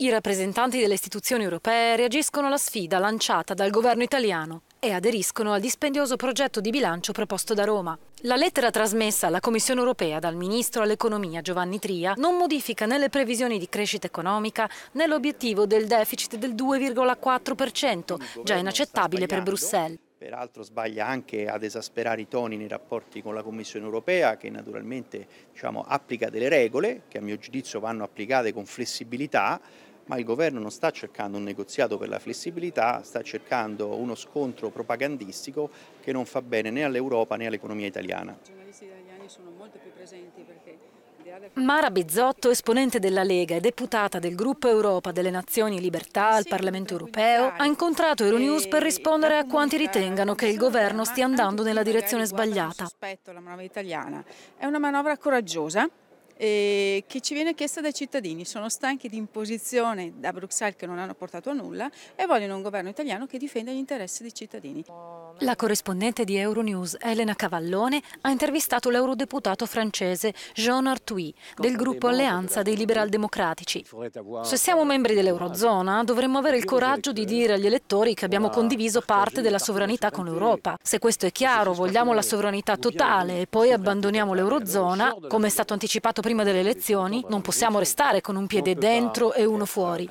I rappresentanti delle istituzioni europee reagiscono alla sfida lanciata dal governo italiano e aderiscono al dispendioso progetto di bilancio proposto da Roma. La lettera trasmessa alla Commissione europea dal ministro all'economia Giovanni Tria non modifica né le previsioni di crescita economica né l'obiettivo del deficit del 2,4%, già inaccettabile per Bruxelles. Peraltro sbaglia anche ad esasperare i toni nei rapporti con la Commissione europea che naturalmente diciamo, applica delle regole che a mio giudizio vanno applicate con flessibilità ma il governo non sta cercando un negoziato per la flessibilità, sta cercando uno scontro propagandistico che non fa bene né all'Europa né all'economia italiana. I giornalisti italiani sono molto più presenti perché Mara Bizzotto, esponente della Lega e deputata del gruppo Europa delle Nazioni Libertà al Parlamento europeo, ha incontrato Euronews per rispondere a quanti ritengano che il governo stia andando nella direzione sbagliata. Rispetto alla manovra italiana, è una manovra coraggiosa eh, che ci viene chiesta dai cittadini. Sono stanchi di imposizione da Bruxelles che non hanno portato a nulla e vogliono un governo italiano che difenda gli interessi dei cittadini. La corrispondente di Euronews Elena Cavallone ha intervistato l'eurodeputato francese Jean Arthuis del gruppo Alleanza dei Liberal Democratici. Se siamo membri dell'Eurozona dovremmo avere il coraggio di dire agli elettori che abbiamo condiviso parte della sovranità con l'Europa. Se questo è chiaro, vogliamo la sovranità totale e poi abbandoniamo l'Eurozona, come è stato anticipato prima delle elezioni, non possiamo restare con un piede dentro e uno fuori.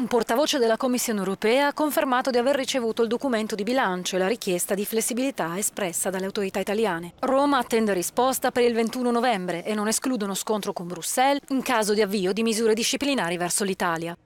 Un portavoce della Commissione europea ha confermato di aver ricevuto il documento di bilancio e la richiesta di flessibilità espressa dalle autorità italiane. Roma attende risposta per il 21 novembre e non esclude uno scontro con Bruxelles in caso di avvio di misure disciplinari verso l'Italia.